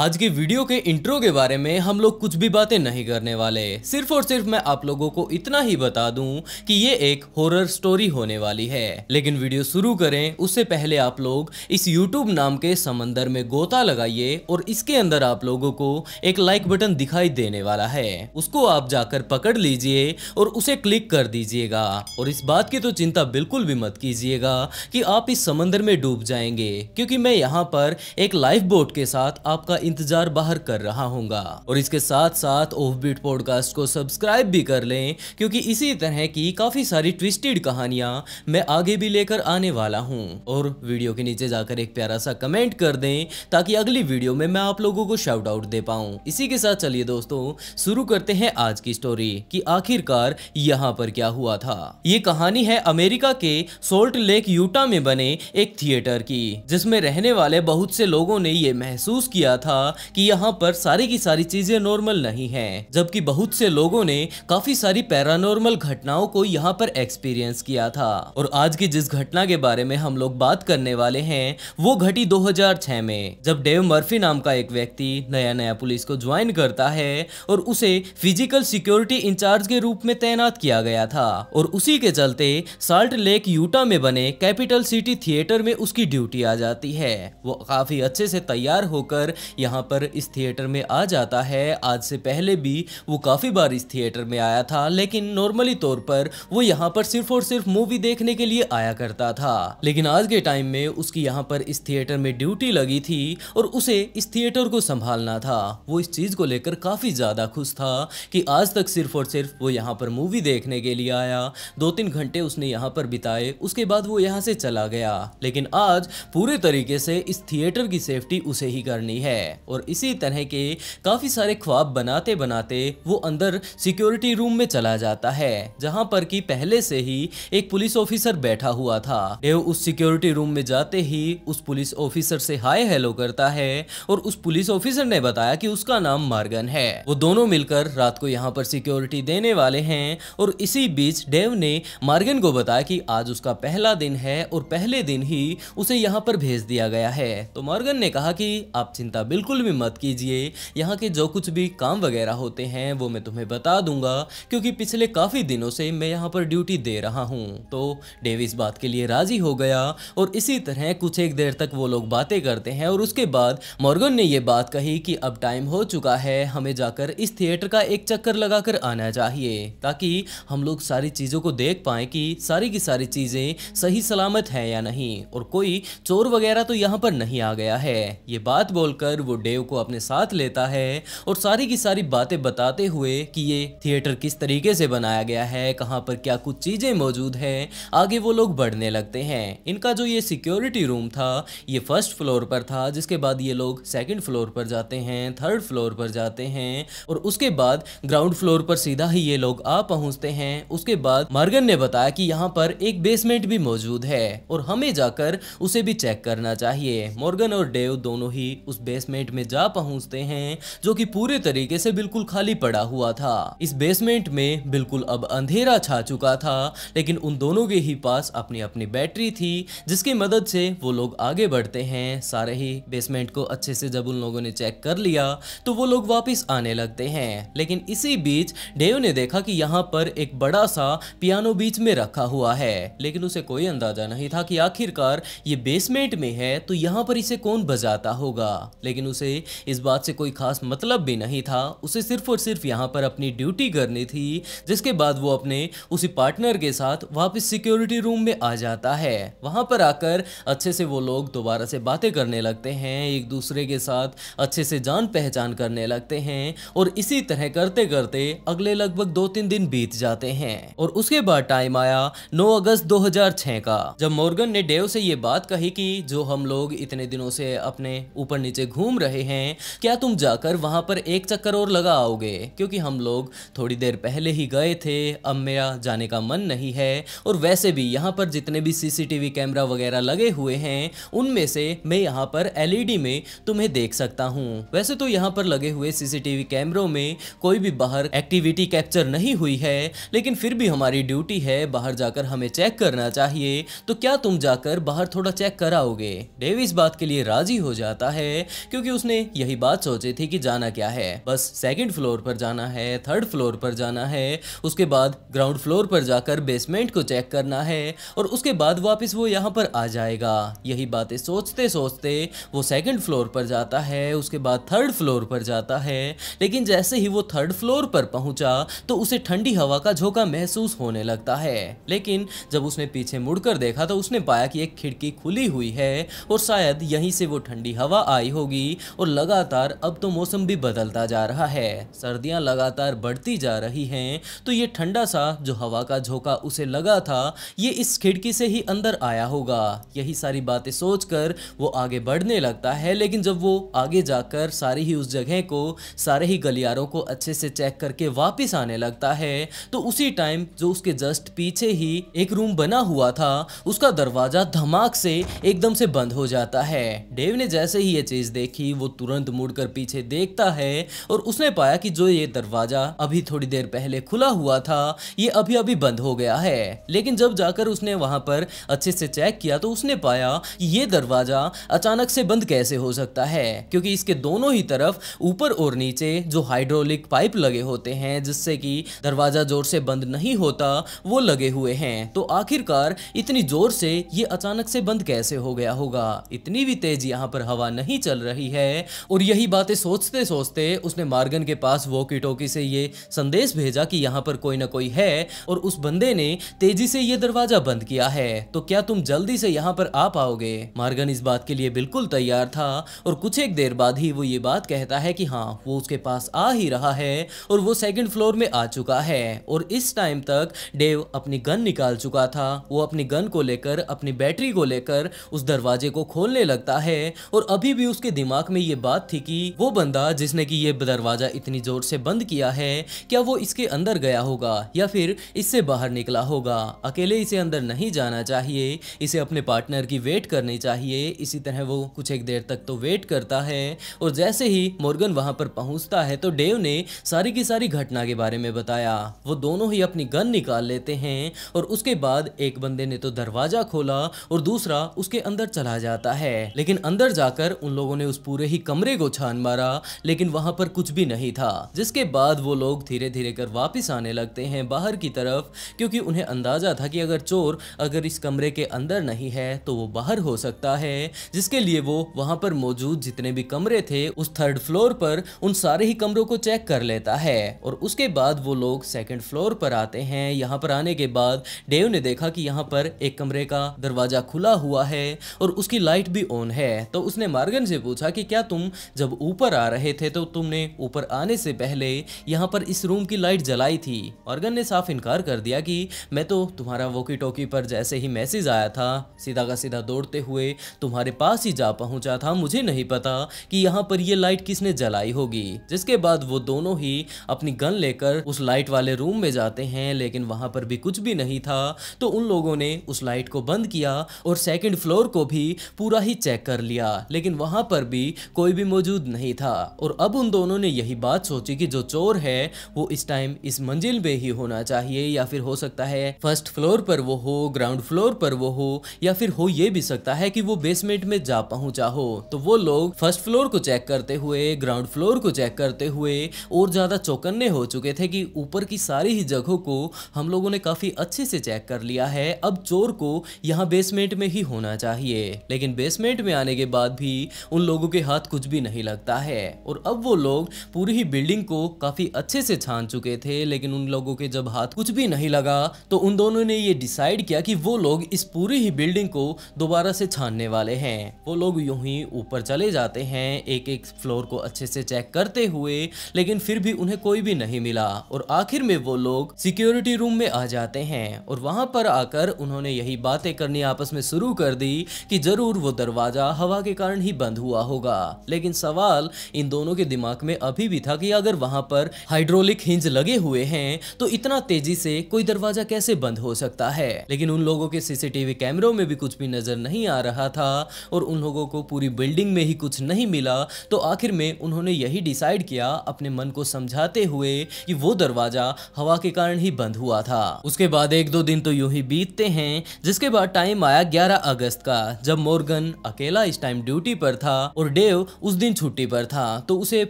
आज के वीडियो के इंट्रो के बारे में हम लोग कुछ भी बातें नहीं करने वाले सिर्फ और सिर्फ मैं आप लोगों को इतना ही बता दूं कि ये एक हॉरर स्टोरी होने वाली है लेकिन वीडियो शुरू करें उससे पहले आप लोग इस यूट्यूब नाम के समंदर में गोता लगाइए और इसके अंदर आप लोगों को एक लाइक बटन दिखाई देने वाला है उसको आप जाकर पकड़ लीजिए और उसे क्लिक कर दीजिएगा और इस बात की तो चिंता बिल्कुल भी मत कीजिएगा की आप इस समंदर में डूब जाएंगे क्यूँकी मैं यहाँ पर एक लाइफ बोट के साथ आपका इंतजार बाहर कर रहा होगा और इसके साथ साथ ओफ बीट पॉडकास्ट को सब्सक्राइब भी कर लें क्योंकि इसी तरह की काफी सारी ट्विस्टेड कहानियां मैं आगे भी लेकर आने वाला हूँ और वीडियो के नीचे जाकर एक प्यारा सा कमेंट कर दें ताकि अगली वीडियो में मैं आप लोगों को शाउट आउट दे पाऊँ इसी के साथ चलिए दोस्तों शुरू करते हैं आज की स्टोरी कि आखिरकार यहाँ पर क्या हुआ था ये कहानी है अमेरिका के सोल्ट लेक यूटा में बने एक थिएटर की जिसमें रहने वाले बहुत से लोगों ने ये महसूस किया था था कि यहाँ पर सारी की सारी चीजें नॉर्मल नहीं है जबकि बहुत से लोगों ने काफी सारी पैरानॉर्मल घटनाओं को यहाँ पर एक्सपीरियंस किया था और आज की जिस घटना के बारे में हम लोग बात करने वाले हैं वो घटी 2006 में जब डेव मर्फी नाम का एक व्यक्ति नया नया पुलिस को ज्वाइन करता है और उसे फिजिकल सिक्योरिटी इंचार्ज के रूप में तैनात किया गया था और उसी के चलते साल्ट लेक यूटा में बने कैपिटल सिटी थिएटर में उसकी ड्यूटी आ जाती है वो काफी अच्छे से तैयार होकर यहाँ पर इस थिएटर में आ जाता है आज से पहले भी वो काफ़ी बार इस थिएटर में आया था लेकिन नॉर्मली तौर पर वो यहाँ पर सिर्फ और सिर्फ मूवी देखने के लिए आया करता था लेकिन आज के टाइम में उसकी यहाँ पर इस थिएटर में ड्यूटी लगी थी और उसे इस थिएटर को संभालना था वो इस चीज़ को लेकर काफ़ी ज़्यादा खुश था कि आज तक सिर्फ और सिर्फ वो यहाँ पर मूवी देखने के लिए आया दो तीन घंटे उसने यहाँ पर बिताए उसके बाद वो यहाँ से चला गया लेकिन आज पूरे तरीके से इस थिएटर की सेफ्टी उसे ही करनी है और इसी तरह के काफ़ी सारे ख्वाब बनाते बनाते वो अंदर सिक्योरिटी रूम में चला जाता है जहाँ पर कि पहले से ही एक पुलिस ऑफिसर बैठा हुआ था देव उस सिक्योरिटी रूम में जाते ही उस पुलिस ऑफिसर से हाय हेलो करता है और उस पुलिस ऑफिसर ने बताया कि उसका नाम मार्गन है वो दोनों मिलकर रात को यहाँ पर सिक्योरिटी देने वाले हैं और इसी बीच डेव ने मार्गन को बताया कि आज उसका पहला दिन है और पहले दिन ही उसे यहाँ पर भेज दिया गया है तो मार्गन ने कहा कि आप चिंता बिल्कुल बिल्कुल भी मत कीजिए यहाँ के जो कुछ भी काम वगैरह होते हैं वो मैं तुम्हें बता दूंगा क्योंकि पिछले काफ़ी दिनों से मैं यहाँ पर ड्यूटी दे रहा हूँ तो डेविस बात के लिए राजी हो गया और इसी तरह कुछ एक देर तक वो लोग बातें करते हैं और उसके बाद मॉर्गन ने ये बात कही कि अब टाइम हो चुका है हमें जाकर इस थिएटर का एक चक्कर लगाकर आना चाहिए ताकि हम लोग सारी चीज़ों को देख पाए कि सारी की सारी चीज़ें सही सलामत है या नहीं और कोई चोर वगैरह तो यहाँ पर नहीं आ गया है ये बात बोलकर वो डेव को अपने साथ लेता है और सारी की सारी बातें बताते हुए कि ये थिएटर किस तरीके से बनाया गया है कहाँ पर क्या कुछ चीज़ें मौजूद हैं आगे वो लोग बढ़ने लगते हैं इनका जो ये सिक्योरिटी रूम था ये फर्स्ट फ्लोर पर था जिसके बाद ये लोग सेकेंड फ्लोर पर जाते हैं थर्ड फ्लोर पर जाते हैं और उसके बाद ग्राउंड फ्लोर पर सीधा ही ये लोग आ पहुंचते हैं उसके बाद मार्गन ने बताया कि यहाँ पर एक बेसमेंट भी मौजूद है और हमें जाकर उसे भी चेक करना चाहिए मॉर्गन और डेव दोनों ही उस बेसमेंट बेसमेंट में जा पहुंचते हैं जो कि पूरे तरीके से बिल्कुल खाली पड़ा हुआ था इस बेसमेंट में बिल्कुल अब अंधेरा छा चुका था लेकिन उन दोनों के ही पास अपनी अपनी बैटरी थी जिसकी मदद से वो लोग आगे बढ़ते हैं सारे ही बेसमेंट को अच्छे से जब उन लोगों ने चेक कर लिया तो वो लोग वापिस आने लगते हैं लेकिन इसी बीच डेव ने देखा कि यहाँ पर एक बड़ा सा पियानो बीच में रखा हुआ है लेकिन उसे कोई अंदाजा नहीं था कि आखिरकार ये बेसमेंट में है तो यहाँ पर इसे कौन बजाता होगा लेकिन लेकिन उसे इस बात से कोई खास मतलब भी नहीं था उसे सिर्फ और सिर्फ यहाँ पर अपनी ड्यूटी करनी थी जिसके बाद वो अपने उसी पार्टनर के साथ वापस सिक्योरिटी रूम में आ जाता है वहाँ पर आकर अच्छे से वो लोग दोबारा से बातें करने लगते हैं एक दूसरे के साथ अच्छे से जान पहचान करने लगते हैं और इसी तरह करते करते अगले लगभग दो तीन दिन बीत जाते हैं और उसके बाद टाइम आया 9 अगस्त 2006 का जब मॉर्गन ने डेव से ये बात कही कि जो हम लोग इतने दिनों से अपने ऊपर नीचे घूम घूम रहे हैं क्या तुम जाकर वहां पर एक चक्कर और लगा आओगे क्योंकि हम लोग थोड़ी देर पहले ही गए थे अब मेरा जाने का मन नहीं है और वैसे भी यहाँ पर जितने भी सीसीटीवी कैमरा वगैरह लगे हुए हैं उनमें से मैं यहाँ पर एलईडी e में तुम्हें देख सकता हूँ वैसे तो यहाँ पर लगे हुए सीसीटीवी कैमरों में कोई भी बाहर एक्टिविटी कैप्चर नहीं हुई है लेकिन फिर भी हमारी ड्यूटी है बाहर जाकर हमें चेक करना चाहिए तो क्या तुम जाकर बाहर थोड़ा चेक कराओगे डेविस बात के लिए राजी हो जाता है क्योंकि क्योंकि उसने यही बात सोची थी कि जाना क्या है बस सेकंड फ्लोर पर जाना है थर्ड फ्लोर पर जाना है उसके बाद ग्राउंड फ्लोर पर जाकर बेसमेंट को चेक करना है और उसके बाद वापस वो यहाँ पर आ जाएगा यही बातें सोचते सोचते वो सेकंड फ्लोर पर जाता है उसके बाद थर्ड फ्लोर पर जाता है लेकिन जैसे ही वो थर्ड फ्लोर पर पहुंचा तो उसे ठंडी हवा का झोंका महसूस होने लगता है लेकिन जब उसने पीछे मुड़कर देखा तो उसने पाया कि एक खिड़की खुली हुई है और शायद यहीं से वो ठंडी हवा आई होगी थी और लगातार अब तो मौसम भी बदलता जा रहा है सर्दियां लगातार बढ़ती जा रही हैं तो ये ठंडा सा जो हवा का झोंका उसे लगा था ये इस खिड़की से ही अंदर आया होगा यही सारी बातें सोचकर वो आगे बढ़ने लगता है लेकिन जब वो आगे जाकर सारी ही उस जगह को सारे ही गलियारों को अच्छे से चेक करके वापस आने लगता है तो उसी टाइम जो उसके जस्ट पीछे ही एक रूम बना हुआ था उसका दरवाजा धमाक से एकदम से बंद हो जाता है डेव ने जैसे ही ये चीज़ देखी थी वो तुरंत मुड़कर पीछे देखता है और उसने पाया कि जो ये दरवाजा अभी थोड़ी देर पहले खुला हुआ था ये अभी अभी बंद हो गया है लेकिन जब जाकर उसने वहां पर अच्छे से चेक किया तो उसने पाया कि ये दरवाजा अचानक से बंद कैसे हो सकता है क्योंकि इसके दोनों ही तरफ ऊपर और नीचे जो हाइड्रोलिक पाइप लगे होते हैं जिससे कि दरवाजा जोर से बंद नहीं होता वो लगे हुए हैं तो आखिरकार इतनी जोर से ये अचानक से बंद कैसे हो गया होगा इतनी भी तेज यहाँ पर हवा नहीं चल रही रही है और यही बातें सोचते सोचते उसने मार्गन के पास वोकी टोकी से ये संदेश भेजा कि यहाँ पर कोई ना कोई है और उस बंदे ने तेजी से ये दरवाजा बंद किया है तो क्या तुम जल्दी से यहाँ पर आ पाओगे मार्गन इस बात के लिए बिल्कुल तैयार था और कुछ एक देर बाद ही वो ये बात कहता है कि हाँ वो उसके पास आ ही रहा है और वो सेकंड फ्लोर में आ चुका है और इस टाइम तक डेव अपनी गन निकाल चुका था वो अपनी गन को लेकर अपनी बैटरी को लेकर उस दरवाजे को खोलने लगता है और अभी भी उसके दिमाग दिमाग में ये बात थी कि वो बंदा जिसने की ये दरवाजा इतनी जोर से बंद किया है क्या वो इसके अंदर गया होगा या फिर इससे बाहर निकला होगा अकेले इसे अंदर नहीं जाना चाहिए इसे अपने पार्टनर की वेट करनी चाहिए इसी तरह वो कुछ एक देर तक तो वेट करता है और जैसे ही मोर्गन वहां पर पहुंचता है तो डेव ने सारी की सारी घटना के बारे में बताया वो दोनों ही अपनी गन निकाल लेते हैं और उसके बाद एक बंदे ने तो दरवाजा खोला और दूसरा उसके अंदर चला जाता है लेकिन अंदर जाकर उन लोगों ने उस पूरे ही कमरे को छान मारा लेकिन वहां पर कुछ भी नहीं था जिसके बाद वो लोग धीरे धीरे कर वापस आने लगते हैं बाहर की तरफ क्योंकि उन्हें अंदाजा था कि अगर चोर अगर इस कमरे के अंदर नहीं है तो वो बाहर हो सकता है जिसके लिए वो वहां पर मौजूद जितने भी कमरे थे उस थर्ड फ्लोर पर उन सारे ही कमरों को चेक कर लेता है और उसके बाद वो लोग सेकेंड फ्लोर पर आते हैं यहाँ पर आने के बाद डेव ने देखा कि यहाँ पर एक कमरे का दरवाजा खुला हुआ है और उसकी लाइट भी ऑन है तो उसने मार्गन से पूछा कि क्या तुम जब ऊपर आ रहे थे तो तुमने ऊपर आने से पहले यहाँ पर इस रूम की लाइट जलाई थी ऑर्गन ने साफ इनकार कर दिया कि मैं तो तुम्हारा वोकी टोकी पर जैसे ही मैसेज आया था सीधा का सीधा दौड़ते हुए तुम्हारे पास ही जा पहुंचा था मुझे नहीं पता कि यहाँ पर यह लाइट किसने जलाई होगी जिसके बाद वो दोनों ही अपनी गन लेकर उस लाइट वाले रूम में जाते हैं लेकिन वहां पर भी कुछ भी नहीं था तो उन लोगों ने उस लाइट को बंद किया और सेकेंड फ्लोर को भी पूरा ही चेक कर लिया लेकिन वहां पर भी भी कोई भी मौजूद नहीं था और अब उन दोनों ने यही बात सोची कि जो चोर है वो इस टाइम इस मंजिल पे ही होना चाहिए या फिर हो सकता है फर्स्ट फ्लोर पर वो हो ग्राउंड फ्लोर पर वो हो या फिर हो ये भी सकता है कि वो बेसमेंट में जा पहुंचा हो तो वो लोग फर्स्ट फ्लोर को चेक करते हुए ग्राउंड फ्लोर को चेक करते हुए और ज्यादा चौकन्ने हो चुके थे कि ऊपर की सारी ही जगहों को हम लोगों ने काफी अच्छे से चेक कर लिया है अब चोर को यहाँ बेसमेंट में ही होना चाहिए लेकिन बेसमेंट में आने के बाद भी उन लोगों के हाथ कुछ भी नहीं लगता है और अब वो लोग पूरी ही बिल्डिंग को काफी अच्छे से छान चुके थे लेकिन उन लोगों के जब हाथ कुछ भी नहीं लगा तो उन दोनों ने ये डिसाइड किया कि वो लोग इस पूरी ही बिल्डिंग को दोबारा से छानने वाले हैं वो लोग यू ही ऊपर चले जाते हैं एक एक फ्लोर को अच्छे से चेक करते हुए लेकिन फिर भी उन्हें कोई भी नहीं मिला और आखिर में वो लोग सिक्योरिटी रूम में आ जाते हैं और वहां पर आकर उन्होंने यही बातें करनी आपस में शुरू कर दी कि जरूर वो दरवाजा हवा के कारण ही बंद हुआ होगा होगा लेकिन सवाल इन दोनों के दिमाग में अभी भी था कि अगर वहां पर हाइड्रोलिक हिंज लगे हुए हैं तो इतना तेजी से कोई दरवाजा कैसे बंद हो सकता है लेकिन उन लोगों के सीसीटीवी कैमरों में भी कुछ भी नजर नहीं आ रहा था और उन लोगों को पूरी बिल्डिंग में ही कुछ नहीं मिला तो आखिर में उन्होंने यही डिसाइड किया अपने मन को समझाते हुए कि वो दरवाजा हवा के कारण ही बंद हुआ था उसके बाद एक दो दिन तो यू ही बीतते हैं जिसके बाद टाइम आया 11 अगस्त का जब मोर्गन अकेला इस टाइम ड्यूटी पर था और डेव उस दिन छुट्टी पर था तो उसे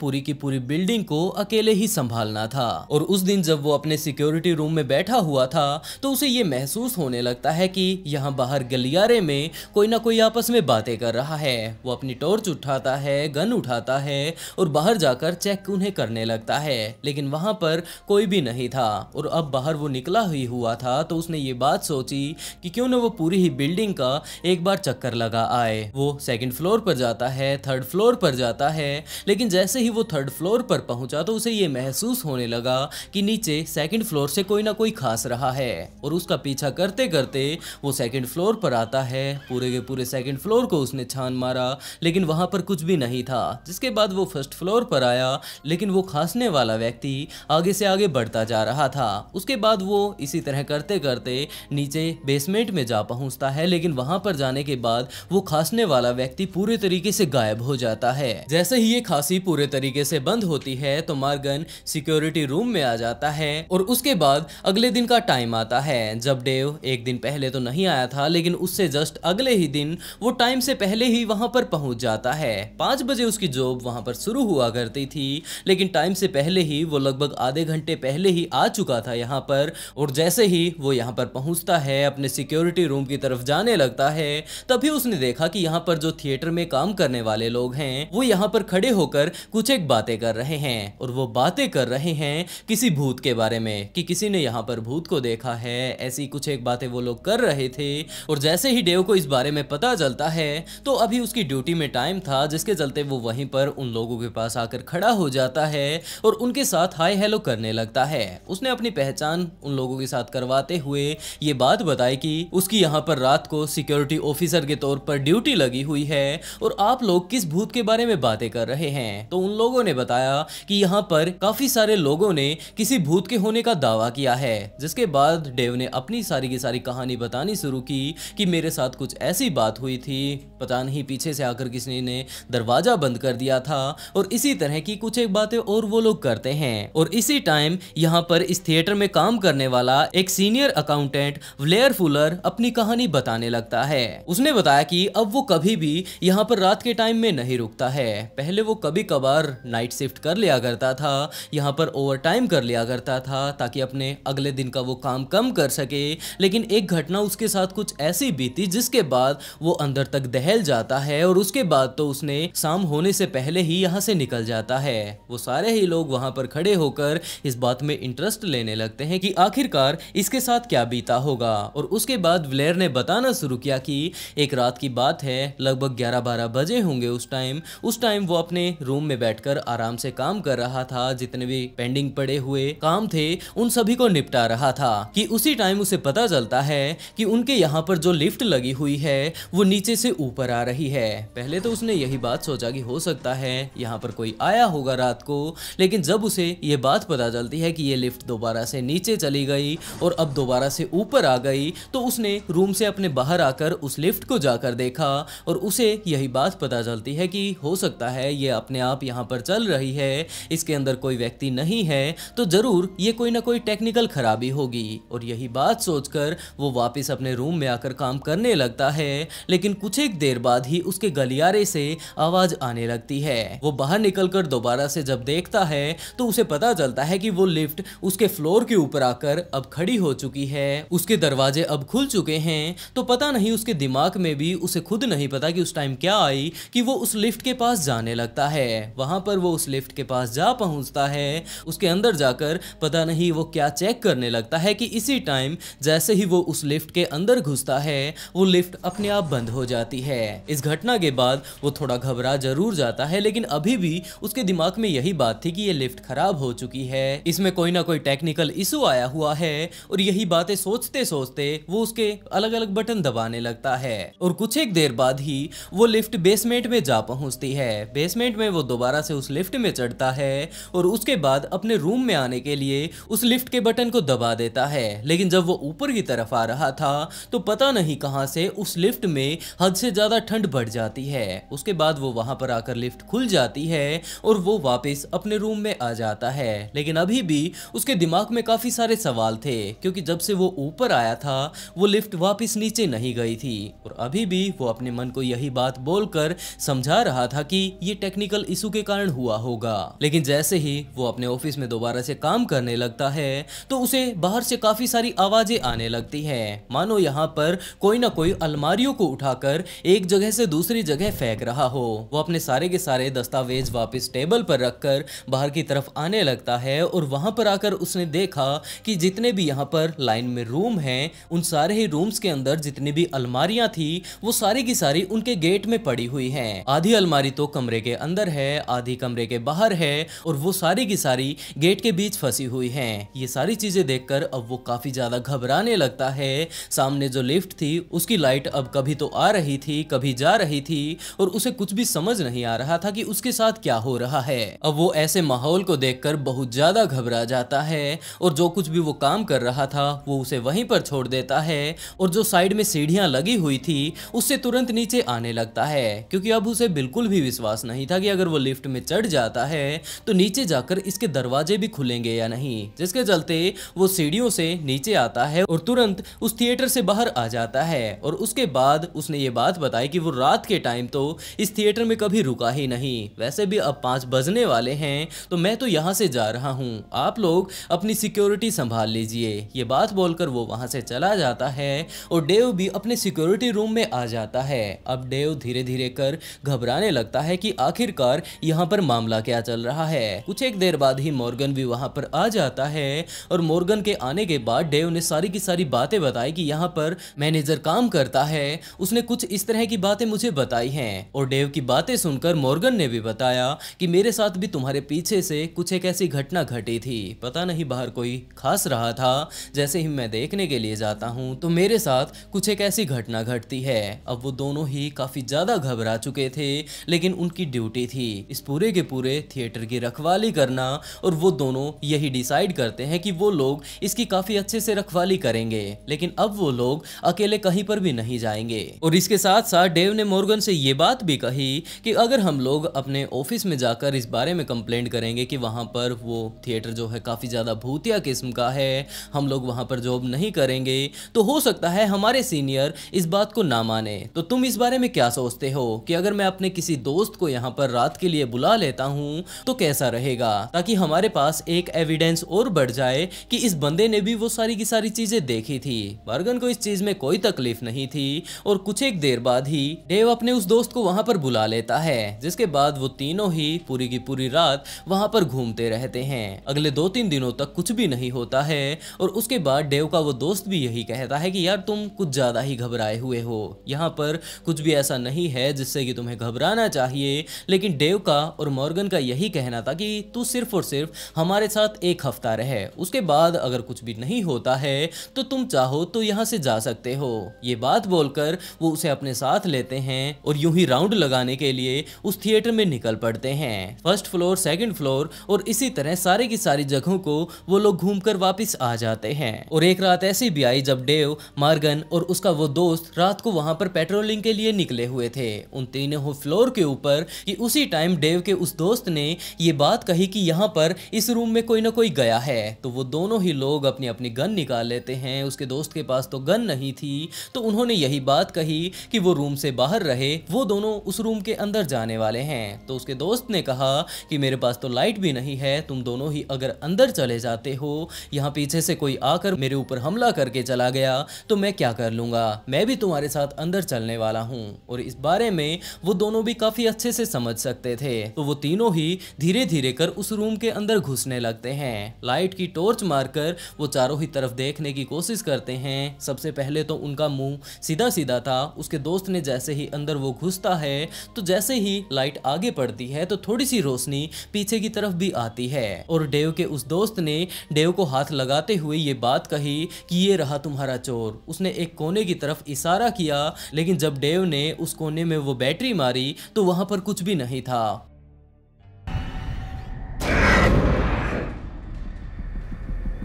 पूरी की पूरी बिल्डिंग को अकेले ही संभालना था और उस दिन जब वो अपने सिक्योरिटी रूम में बैठा हुआ था तो उसे ये महसूस होने लगता है कि यहाँ बाहर गलियारे में कोई ना कोई आपस में बातें कर रहा है वो अपनी टॉर्च उठाता है गन उठाता है और बाहर जाकर चेक उन्हें करने लगता है लेकिन वहाँ पर कोई भी नहीं था और अब बाहर वो निकला ही हुआ था तो उसने ये बात सोची कि क्यों ना वो पूरी ही बिल्डिंग का एक बार चक्कर लगा आए वो सेकंड फ्लोर पर जाता है थर्ड फ्लोर पर जाता है लेकिन जैसे ही वो थर्ड फ्लोर पर पहुंचा तो उसे ये महसूस होने लगा कि नीचे सेकंड फ्लोर से कोई ना कोई खास रहा है और उसका पीछा करते करते वो सेकंड फ्लोर पर आता है पूरे के पूरे सेकंड फ्लोर को उसने छान मारा लेकिन वहां पर कुछ भी नहीं था जिसके बाद वो फर्स्ट फ्लोर पर आया लेकिन वो खासने वाला व्यक्ति आगे से आगे बढ़ता जा रहा था उसके बाद वो इसी तरह करते करते नीचे बेसमेंट में जा पहुंचता है लेकिन वहां पर जाने के बाद वो खासने वाला व्यक्ति पूरे तरीके से गायब गायब हो जाता है जैसे ही ये खांसी पूरे तरीके से बंद होती है तो मार्गन सिक्योरिटी रूम में आ जाता है और उसके बाद अगले दिन का टाइम आता है जब डेव एक दिन पहले तो नहीं आया था लेकिन उससे जस्ट अगले ही दिन वो टाइम से पहले ही वहां पर पहुंच जाता है पांच बजे उसकी जॉब वहां पर शुरू हुआ करती थी लेकिन टाइम से पहले ही वो लगभग आधे घंटे पहले ही आ चुका था यहाँ पर और जैसे ही वो यहाँ पर पहुंचता है अपने सिक्योरिटी रूम की तरफ जाने लगता है तभी उसने देखा कि यहाँ पर जो थिएटर में काम करने वाले वाले लोग हैं वो यहाँ पर खड़े होकर कुछ एक बातें कर रहे हैं और वो बातें कर रहे हैं किसी भूत के बारे में कि किसी ने यहाँ पर भूत को देखा है ऐसी कुछ एक बातें वो लोग कर रहे थे और जैसे ही डेव को इस बारे में पता चलता है तो अभी उसकी ड्यूटी में टाइम था जिसके चलते वो वहीं पर उन लोगों के पास आकर खड़ा हो जाता है और उनके साथ हाय हेलो करने लगता है उसने अपनी पहचान उन लोगों के साथ करवाते हुए ये बात बताई कि उसकी यहाँ पर रात को सिक्योरिटी ऑफिसर के तौर पर ड्यूटी लगी हुई है और आप लोग किस भूत के बारे में बातें कर रहे हैं तो उन लोगों ने बताया कि यहाँ पर काफी सारे लोगों ने किसी भूत के होने का दावा किया है जिसके बाद डेव ने अपनी सारी की सारी कहानी बतानी शुरू की कि मेरे साथ कुछ ऐसी बात हुई थी पता नहीं पीछे से आकर किसी ने दरवाजा बंद कर दिया था और इसी तरह की कुछ एक बातें और वो लोग करते हैं और इसी टाइम यहाँ पर इस थिएटर में काम करने वाला एक सीनियर अकाउंटेंट व्लेयर फुलर अपनी कहानी बताने लगता है उसने बताया कि अब वो कभी भी यहाँ पर रात के टाइम में नहीं रुकता है पहले वो कभी कभार नाइट शिफ्ट कर लिया करता था यहाँ पर ओवर टाइम कर लिया करता था ताकि अपने अगले दिन का वो काम कम कर सके लेकिन एक घटना उसके साथ कुछ ऐसी बीती जिसके बाद वो अंदर तक दहल जाता है और उसके बाद तो उसने शाम होने से पहले ही यहाँ से निकल जाता है वो सारे ही लोग वहाँ पर खड़े होकर इस बात में इंटरेस्ट लेने लगते हैं कि आखिरकार इसके साथ क्या बीता होगा और उसके बाद व्लेयर ने बताना शुरू किया कि एक रात की बात है लगभग ग्यारह बारह बजे होंगे होंगे उस टाइम उस टाइम वो अपने रूम में बैठकर आराम से काम कर रहा था जितने भी पेंडिंग पड़े हुए काम थे उन सभी को निपटा रहा था कि उसी टाइम उसे पता चलता है कि उनके यहाँ पर जो लिफ्ट लगी हुई है वो नीचे से ऊपर आ रही है पहले तो उसने यही बात सोचा कि हो सकता है यहाँ पर कोई आया होगा रात को लेकिन जब उसे ये बात पता चलती है कि ये लिफ्ट दोबारा से नीचे चली गई और अब दोबारा से ऊपर आ गई तो उसने रूम से अपने बाहर आकर उस लिफ्ट को जाकर देखा और उसे यही बात पता चल चलती है कि हो सकता है ये अपने आप यहाँ पर चल रही है इसके अंदर कोई व्यक्ति नहीं है तो ज़रूर ये कोई ना कोई टेक्निकल खराबी होगी और यही बात सोचकर वो वापस अपने रूम में आकर काम करने लगता है लेकिन कुछ एक देर बाद ही उसके गलियारे से आवाज़ आने लगती है वो बाहर निकल दोबारा से जब देखता है तो उसे पता चलता है कि वो लिफ्ट उसके फ्लोर के ऊपर आकर अब खड़ी हो चुकी है उसके दरवाजे अब खुल चुके हैं तो पता नहीं उसके दिमाग में भी उसे खुद नहीं पता कि उस टाइम क्या आई कि वो उस लिफ्ट के पास जाने लगता है वहां पर वो उस लिफ्ट के पास जा पहुंचता है उसके अंदर जाकर पता नहीं वो क्या चेक करने लगता है कि इसी टाइम जैसे ही वो उस लिफ्ट के अंदर घुसता है वो लिफ्ट अपने आप बंद हो जाती है इस घटना के बाद वो थोड़ा घबरा जरूर जाता है लेकिन अभी भी उसके दिमाग में यही बात थी कि ये लिफ्ट खराब हो चुकी है इसमें कोई ना कोई टेक्निकल इशू आया हुआ है और यही बातें सोचते सोचते वो उसके अलग अलग बटन दबाने लगता है और कुछ एक देर बाद ही वो लिफ्ट बेसमेंट में में जा पहुंचती है बेसमेंट में वो दोबारा से उस लिफ्ट में चढ़ता है और उसके बाद अपने रूम में आने के लिए उस लिफ्ट के बटन को दबा देता है लेकिन जब वो ऊपर की तरफ आ रहा था तो पता नहीं कहाँ से उस लिफ्ट में हद से ज़्यादा ठंड बढ़ जाती है उसके बाद वो वहाँ पर आकर लिफ्ट खुल जाती है और वो वापस अपने रूम में आ जाता है लेकिन अभी भी उसके दिमाग में काफ़ी सारे सवाल थे क्योंकि जब से वो ऊपर आया था वो लिफ्ट वापस नीचे नहीं गई थी और अभी भी वो अपने मन को यही बात बोलकर समझा रहा था कि ये टेक्निकल इशू के कारण हुआ होगा लेकिन जैसे ही वो अपने ऑफिस में दोबारा से काम करने लगता है तो उसे बाहर से काफी सारी आवाजें आने लगती है मानो यहाँ पर कोई ना कोई अलमारियों को उठाकर एक जगह से दूसरी जगह फेंक रहा हो वो अपने सारे के सारे दस्तावेज वापस टेबल पर रखकर बाहर की तरफ आने लगता है और वहां पर आकर उसने देखा कि जितने भी यहाँ पर लाइन में रूम हैं उन सारे ही रूम्स के अंदर जितनी भी अलमारियां थी वो सारी की सारी उनके गेट में पड़ी हुई है हैं आधी अलमारी तो कमरे के अंदर है आधी कमरे के बाहर है और वो सारी की सारी गेट के बीच फंसी हुई है ये सारी चीजें देखकर अब वो काफी ज्यादा घबराने लगता है सामने जो लिफ्ट थी उसकी लाइट अब कभी तो आ रही थी कभी जा रही थी और उसे कुछ भी समझ नहीं आ रहा था कि उसके साथ क्या हो रहा है अब वो ऐसे माहौल को देखकर बहुत ज्यादा घबरा जाता है और जो कुछ भी वो काम कर रहा था वो उसे वहीं पर छोड़ देता है और जो साइड में सीढ़ियां लगी हुई थी उससे तुरंत नीचे आने लगता है क्योंकि जब उसे बिल्कुल भी विश्वास नहीं था कि अगर वो लिफ्ट में चढ़ जाता है तो नीचे जाकर इसके दरवाजे भी खुलेंगे या नहीं जिसके चलते वो सीढ़ियों से नीचे आता है और तुरंत उस थिएटर से बाहर आ जाता है और उसके बाद उसने ये बात बताई कि वो रात के टाइम तो इस थिएटर में कभी रुका ही नहीं वैसे भी अब पाँच बजने वाले हैं तो मैं तो यहाँ से जा रहा हूँ आप लोग अपनी सिक्योरिटी संभाल लीजिए ये बात बोलकर वो वहाँ से चला जाता है और डेव भी अपने सिक्योरिटी रूम में आ जाता है अब डेव धीरे धीरे कर घबराने लगता है कि आखिरकार यहाँ पर मामला क्या चल रहा है कुछ एक देर बाद ही मॉर्गन भी वहाँ पर आ जाता है और मॉर्गन के आने के बाद डेव ने सारी की सारी बातें बताई कि यहाँ पर मैनेजर काम करता है उसने कुछ इस तरह की बातें मुझे बताई हैं और डेव की बातें सुनकर मॉर्गन ने भी बताया कि मेरे साथ भी तुम्हारे पीछे से कुछ एक ऐसी घटना घटी थी पता नहीं बाहर कोई खास रहा था जैसे ही मैं देखने के लिए जाता हूँ तो मेरे साथ कुछ एक ऐसी घटना घटती है अब वो दोनों ही काफी ज्यादा घबरा चुके चुके थे लेकिन उनकी ड्यूटी थी इस पूरे के पूरे थिएटर की रखवाली करना और वो दोनों यही डिसाइड करते हैं कि वो लोग इसकी काफी अच्छे से रखवाली करेंगे लेकिन अब वो लोग अकेले कहीं पर भी नहीं जाएंगे और इसके साथ साथ डेव ने मोर्गन से ये बात भी कही कि अगर हम लोग अपने ऑफिस में जाकर इस बारे में कंप्लेंट करेंगे कि वहां पर वो थिएटर जो है काफी ज्यादा भूतिया किस्म का है हम लोग वहां पर जॉब नहीं करेंगे तो हो सकता है हमारे सीनियर इस बात को ना माने तो तुम इस बारे में क्या सोचते हो कि अगर अगर मैं अपने किसी दोस्त को यहाँ पर रात के लिए बुला लेता हूँ तो कैसा रहेगा ताकि हमारे पास एक एविडेंस और बढ़ जाए कि इस बंदे ने भी वो सारी की सारी चीजें देखी थी बर्गन को इस चीज में कोई तकलीफ नहीं थी और कुछ एक देर बाद ही डेव अपने उस दोस्त को वहाँ पर बुला लेता है जिसके बाद वो तीनों ही पूरी की पूरी रात वहाँ पर घूमते रहते हैं अगले दो तीन दिनों तक कुछ भी नहीं होता है और उसके बाद डेव का वो दोस्त भी यही कहता है कि यार तुम कुछ ज्यादा ही घबराए हुए हो यहाँ पर कुछ भी ऐसा नहीं है जिससे कि तुम्हें घबराना चाहिए लेकिन डेव का और मॉर्गन का यही कहना था कि तू सिर्फ और सिर्फ हमारे साथ एक हफ्ता रहे उसके बाद अगर कुछ भी नहीं होता है तो तुम चाहो तो यहाँ से जा सकते हो ये बात बोलकर वो उसे अपने साथ लेते हैं और यूं ही राउंड लगाने के लिए उस थिएटर में निकल पड़ते हैं फर्स्ट फ्लोर सेकंड फ्लोर और इसी तरह सारे की सारी जगहों को वो लोग घूमकर वापस आ जाते हैं और एक रात ऐसी भी आई जब डेव मार्गन और उसका वो दोस्त रात को वहां पर पेट्रोलिंग के लिए निकले हुए थे उन तीन हो फ्लोर के ऊपर कि उसी टाइम डेव के उस दोस्त ने ये बात कही कि यहाँ पर इस रूम में कोई ना कोई गया है तो वो दोनों ही लोग अपनी अपनी गन निकाल लेते हैं उसके दोस्त के पास तो गन नहीं थी तो उन्होंने यही बात कही कि वो रूम से बाहर रहे वो दोनों उस रूम के अंदर जाने वाले हैं तो उसके दोस्त ने कहा कि मेरे पास तो लाइट भी नहीं है तुम दोनों ही अगर अंदर चले जाते हो यहाँ पीछे से कोई आकर मेरे ऊपर हमला करके चला गया तो मैं क्या कर लूंगा मैं भी तुम्हारे साथ अंदर चलने वाला हूँ और इस बारे में वो दोनों भी काफी अच्छे से समझ सकते थे तो वो तीनों ही धीरे धीरे कर उस रूम के अंदर घुसने लगते हैं लाइट की टॉर्च मारकर वो चारों ही तरफ देखने की कोशिश करते हैं सबसे पहले तो उनका मुंह सीधा सीधा था उसके दोस्त ने जैसे ही अंदर वो घुसता है तो जैसे ही लाइट आगे पड़ती है तो थोड़ी सी रोशनी पीछे की तरफ भी आती है और डेव के उस दोस्त ने डेव को हाथ लगाते हुए ये बात कही कि ये रहा तुम्हारा चोर उसने एक कोने की तरफ इशारा किया लेकिन जब डेव ने उस कोने में वो बैठ बैटरी मारी तो वहाँ पर कुछ भी नहीं था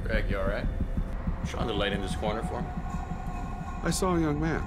Greg, you all right? Shine the light in this corner for me. I saw a young man.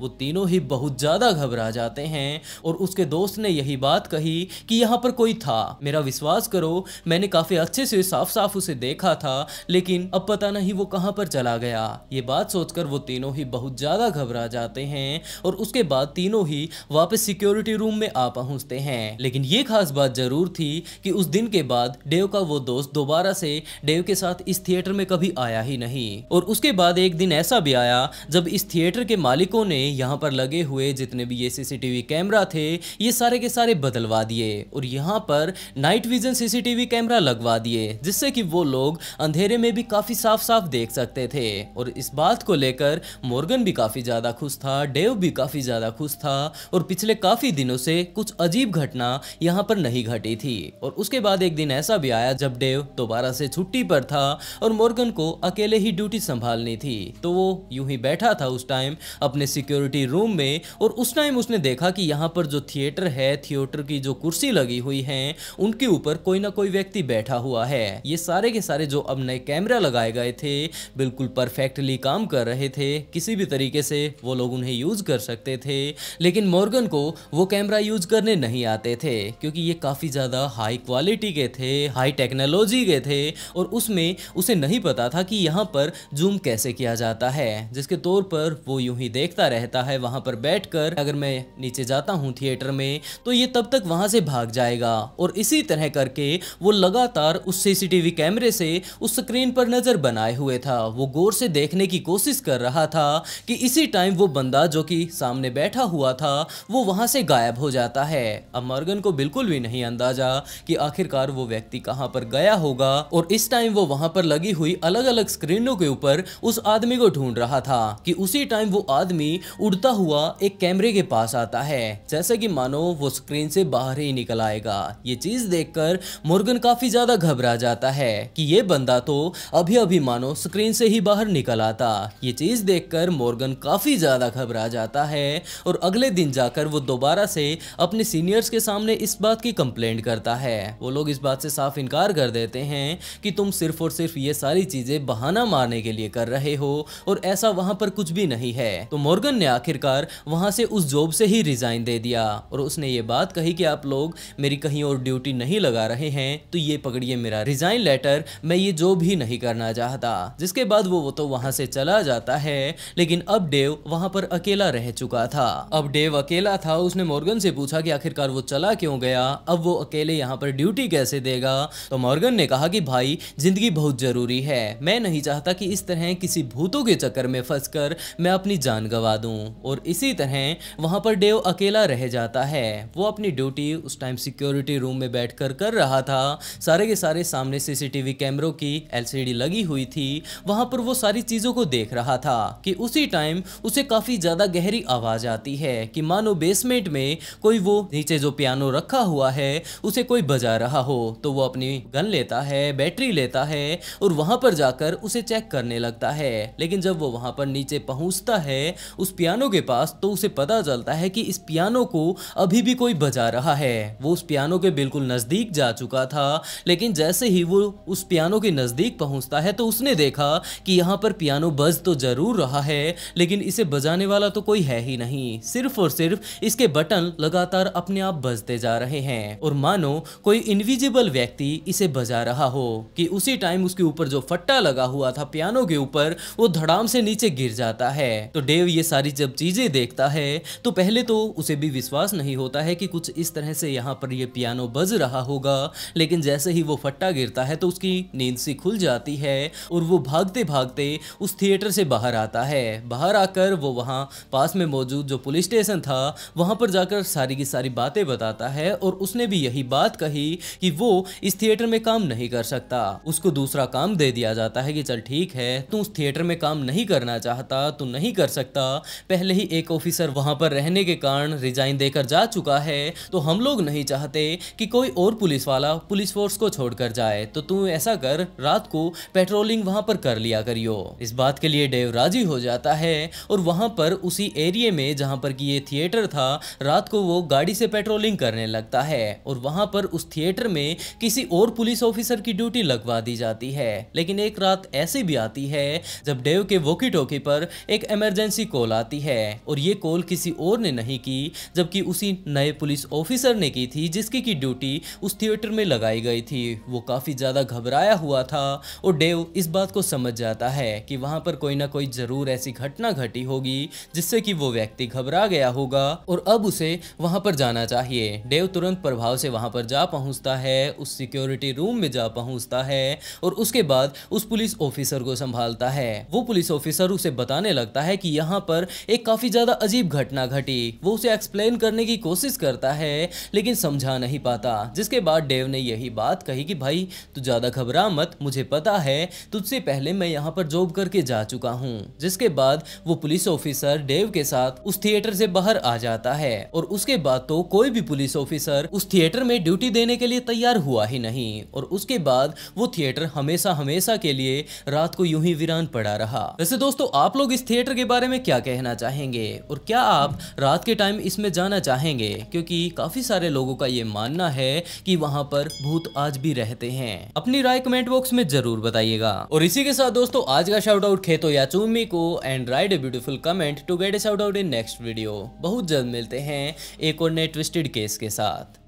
वो तीनों ही बहुत ज्यादा घबरा जाते हैं और उसके दोस्त ने यही बात कही कि यहाँ पर कोई था मेरा विश्वास करो मैंने काफी अच्छे से साफ साफ उसे देखा था लेकिन अब पता नहीं वो कहाँ पर चला गया ये बात सोचकर वो तीनों ही बहुत ज्यादा घबरा जाते हैं और उसके बाद तीनों ही वापस सिक्योरिटी रूम में आ पहुंचते हैं लेकिन ये खास बात जरूर थी कि उस दिन के बाद डेव का वो दोस्त दोबारा से डेव के साथ इस थिएटर में कभी आया ही नहीं और उसके बाद एक दिन ऐसा भी आया जब इस थिएटर के मालिकों ने में यहाँ पर लगे हुए जितने भी ये सीसीटीवी कैमरा थे ये सारे के सारे बदलवा दिए और यहाँ पर नाइट विजन सीसीटीवी कैमरा लगवा दिए जिससे कि वो लोग अंधेरे में भी काफ़ी साफ साफ देख सकते थे और इस बात को लेकर मॉर्गन भी काफ़ी ज़्यादा खुश था डेव भी काफ़ी ज़्यादा खुश था और पिछले काफ़ी दिनों से कुछ अजीब घटना यहाँ पर नहीं घटी थी और उसके बाद एक दिन ऐसा भी आया जब डेव दोबारा से छुट्टी पर था और मॉर्गन को अकेले ही ड्यूटी संभालनी थी तो वो यूं ही बैठा था उस टाइम अपने सिक्योर सिक्योरिटी रूम में और उस टाइम उसने देखा कि यहाँ पर जो थिएटर है थिएटर की जो कुर्सी लगी हुई है उनके ऊपर कोई ना कोई व्यक्ति बैठा हुआ है ये सारे के सारे जो अब नए कैमरा लगाए गए थे बिल्कुल परफेक्टली काम कर रहे थे किसी भी तरीके से वो लोग उन्हें यूज कर सकते थे लेकिन मॉर्गन को वो कैमरा यूज करने नहीं आते थे क्योंकि ये काफी ज्यादा हाई क्वालिटी के थे हाई टेक्नोलॉजी के थे और उसमें उसे नहीं पता था कि यहाँ पर जूम कैसे किया जाता है जिसके तौर पर वो यूं ही देखता रहता रहता है वहां पर बैठकर अगर मैं नीचे जाता हूँ थिएटर में तो ये तब तक वहां से भाग जाएगा और इसी तरह करके वो लगातार उस सीसीटीवी कैमरे से उस स्क्रीन पर नज़र बनाए हुए था वो गौर से देखने की कोशिश कर रहा था कि इसी टाइम वो बंदा जो कि सामने बैठा हुआ था वो वहां से गायब हो जाता है अब मॉर्गन को बिल्कुल भी नहीं अंदाजा कि आखिरकार वो व्यक्ति कहाँ पर गया होगा और इस टाइम वो वहां पर लगी हुई अलग अलग स्क्रीनों के ऊपर उस आदमी को ढूंढ रहा था कि उसी टाइम वो आदमी उड़ता हुआ एक कैमरे के पास आता है जैसे कि मानो वो स्क्रीन से बाहर ही निकल आएगा ये चीज देखकर मोर्गन काफी ज्यादा घबरा जाता है कि ये बंदा तो अभी अभी मानो स्क्रीन से ही बाहर निकल आता ये चीज देखकर मोर्गन काफी ज्यादा घबरा जाता है और अगले दिन जाकर वो दोबारा से अपने सीनियर्स के सामने इस बात की कंप्लेंट करता है वो लोग इस बात से साफ इनकार कर देते हैं कि तुम सिर्फ और सिर्फ ये सारी चीजें बहाना मारने के लिए कर रहे हो और ऐसा वहां पर कुछ भी नहीं है तो मोर्गन ने ने आखिरकार वहाँ से उस जॉब से ही रिज़ाइन दे दिया और उसने ये बात कही कि आप लोग मेरी कहीं और ड्यूटी नहीं लगा रहे हैं तो ये पकड़िए मेरा रिज़ाइन लेटर मैं ये जॉब ही नहीं करना चाहता जिसके बाद वो वो तो वहाँ से चला जाता है लेकिन अब डेव वहाँ पर अकेला रह चुका था अब डेव अकेला था उसने मॉर्गन से पूछा कि आखिरकार वो चला क्यों गया अब वो अकेले यहाँ पर ड्यूटी कैसे देगा तो मॉर्गन ने कहा कि भाई जिंदगी बहुत ज़रूरी है मैं नहीं चाहता कि इस तरह किसी भूतों के चक्कर में फंसकर मैं अपनी जान गवा दूं हूँ और इसी तरह वहाँ पर डेव अकेला रह जाता है वो अपनी ड्यूटी उस टाइम सिक्योरिटी रूम में बैठ कर, कर रहा था सारे के सारे सामने सीसीटीवी कैमरों की एलसीडी लगी हुई थी वहाँ पर वो सारी चीज़ों को देख रहा था कि उसी टाइम उसे काफ़ी ज़्यादा गहरी आवाज़ आती है कि मानो बेसमेंट में कोई वो नीचे जो पियानो रखा हुआ है उसे कोई बजा रहा हो तो वो अपनी गन लेता है बैटरी लेता है और वहाँ पर जाकर उसे चेक करने लगता है लेकिन जब वो वहाँ पर नीचे पहुँचता है उस पियानो के पास तो उसे पता चलता है कि इस पियानो को अभी भी कोई बजा रहा है वो उस पियानो के बिल्कुल नज़दीक जा चुका था लेकिन जैसे ही वो उस पियानो के नज़दीक पहुंचता है तो उसने देखा कि यहाँ पर पियानो बज तो ज़रूर रहा है लेकिन इसे बजाने वाला तो कोई है ही नहीं सिर्फ और सिर्फ इसके बटन लगातार अपने आप बजते जा रहे हैं और मानो कोई इनविजिबल व्यक्ति इसे बजा रहा हो कि उसी टाइम उसके ऊपर जो फट्टा लगा हुआ था पियानो के ऊपर वो धड़ाम से नीचे गिर जाता है तो डेव ये सारी जब चीज़ें देखता है तो पहले तो उसे भी विश्वास नहीं होता है कि कुछ इस तरह से यहाँ पर ये पियानो बज रहा होगा लेकिन जैसे ही वो फट्टा गिरता है तो उसकी नींद सी खुल जाती है और वो भागते भागते उस थिएटर से बाहर आता है बाहर आकर वो वहाँ पास में मौजूद जो पुलिस स्टेशन था वहाँ पर जाकर सारी की सारी बातें बताता है और उसने भी यही बात कही कि वो इस थिएटर में काम नहीं कर सकता उसको दूसरा काम दे दिया जाता है कि चल ठीक है तू उस थिएटर में काम नहीं करना चाहता तू नहीं कर सकता पहले ही एक ऑफिसर वहां पर रहने के कारण रिजाइन देकर जा चुका है तो हम लोग नहीं चाहते कि कोई और पुलिस वाला पुलिस फोर्स को छोड़कर जाए तो तू ऐसा कर रात को पेट्रोलिंग वहां पर कर लिया करियो इस बात के लिए डेव राजी हो जाता है और वहां पर उसी एरिए में जहां पर की ये थिएटर था रात को वो गाड़ी से पेट्रोलिंग करने लगता है और वहां पर उस थिएटर में किसी और पुलिस ऑफिसर की ड्यूटी लगवा दी जाती है लेकिन एक रात ऐसी भी आती है जब डेव के वोकी टोकी पर एक इमरजेंसी कॉल आती बताती है और ये कॉल किसी और ने नहीं की जबकि उसी नए पुलिस ऑफिसर ने की थी जिसकी की ड्यूटी उस थिएटर में लगाई गई थी वो काफ़ी ज़्यादा घबराया हुआ था और डेव इस बात को समझ जाता है कि वहाँ पर कोई ना कोई ज़रूर ऐसी घटना घटी होगी जिससे कि वो व्यक्ति घबरा गया होगा और अब उसे वहाँ पर जाना चाहिए डेव तुरंत प्रभाव से वहाँ पर जा पहुँचता है उस सिक्योरिटी रूम में जा पहुँचता है और उसके बाद उस पुलिस ऑफिसर को संभालता है वो पुलिस ऑफिसर उसे बताने लगता है कि यहाँ पर एक काफ़ी ज़्यादा अजीब घटना घटी वो उसे एक्सप्लेन करने की कोशिश करता है लेकिन समझा नहीं पाता जिसके बाद डेव ने यही बात कही कि भाई तू ज़्यादा घबरा मत मुझे पता है तुझसे पहले मैं यहाँ पर जॉब करके जा चुका हूँ जिसके बाद वो पुलिस ऑफिसर डेव के साथ उस थिएटर से बाहर आ जाता है और उसके बाद तो कोई भी पुलिस ऑफिसर उस थिएटर में ड्यूटी देने के लिए तैयार हुआ ही नहीं और उसके बाद वो थिएटर हमेशा हमेशा के लिए रात को यूं ही वीरान पड़ा रहा वैसे दोस्तों आप लोग इस थिएटर के बारे में क्या कहना रहना चाहेंगे और क्या आप रात के टाइम इसमें जाना चाहेंगे क्योंकि काफ़ी सारे लोगों का ये मानना है कि वहाँ पर भूत आज भी रहते हैं अपनी राय कमेंट बॉक्स में जरूर बताइएगा और इसी के साथ दोस्तों आज का शाउट आउट खेतो या चूमी को and write a beautiful comment to get a shout out in next video बहुत जल्द मिलते हैं एक और नए ट्विस्टेड केस के साथ